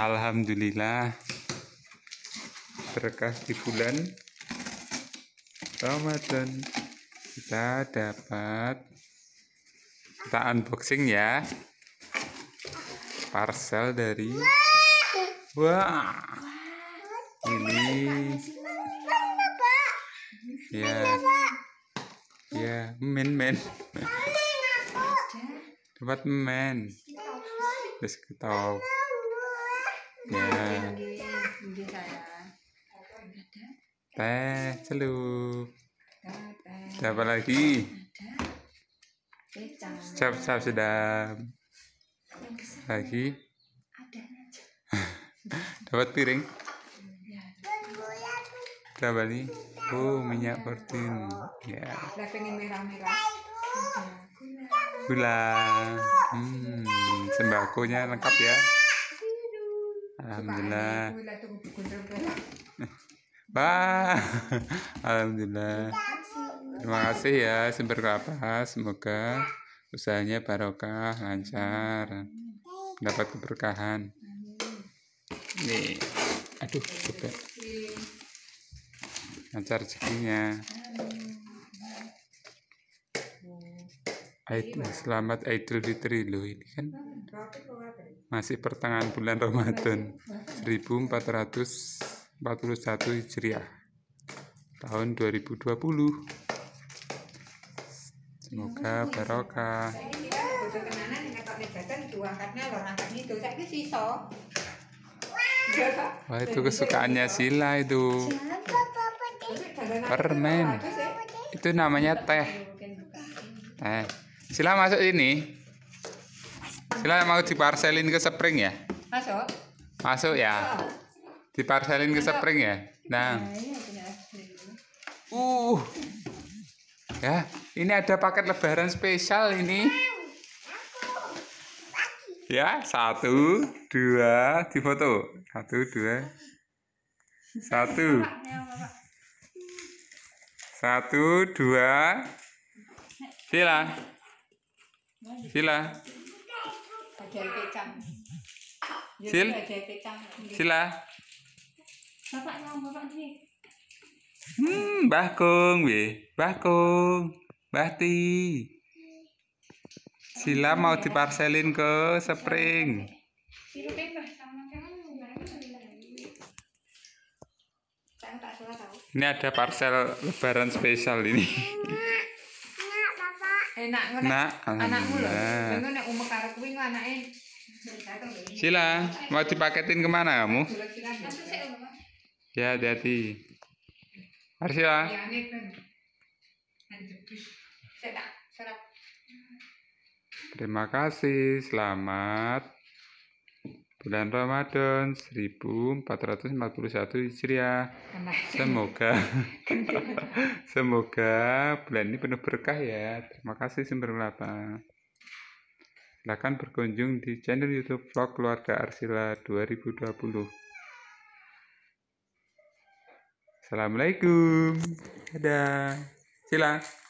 Alhamdulillah berkah di bulan Ramadan kita dapat kita unboxing ya parcel dari wah ini ya ya men men dapat men terus kita ya, nah, gitu ya. teh celup siapa lagi cap cap sedap lagi dapat piring kita balik oh minyak pertin ya merah-merah gula hmm, sembakonya lengkap ya Alhamdulillah. Ba, ya. Alhamdulillah. Terima kasih ya sumber kelapa. Semoga usahanya barokah, lancar, dapat keberkahan. Nih, aduh, coba. Lancar rezekinya. selamat Idul Fitri loh ini kan masih pertengahan bulan Ramadan 1441 Hijriah tahun 2020 semoga barokah Wah itu kesukaannya Sila itu Permen Itu namanya teh Teh Sila masuk ini Sila mau diparselin ke spring ya? Masuk. Masuk ya. Diparselin ke spring ya. Nah. Uh. Ya, ini ada paket lebaran spesial ini. Ya, satu, dua, di foto. Satu, dua. Satu. Satu, dua. Sila. Sila ada ya, Sil. Ya, Sila. Bapak yang bapak ini. Hmm, Mbah Kung, bakung, Mbah Kung. Mbah Ti. Sila mau diparselin ke Spring. Ini ada parsel lebaran spesial ini enak nggak nak anakmu loh, nek umur karo kuwi anake Sila, mau dipaketin kemana kamu? Ya, hati-hati. sila ya, kan. Terima kasih, selamat bulan Ramadan 1441 Hijriah. Semoga semoga bulan ini penuh berkah ya. Terima kasih sumber melapa. Silakan berkunjung di channel YouTube vlog keluarga Arsila 2020. Assalamualaikum. Dadah. Sila.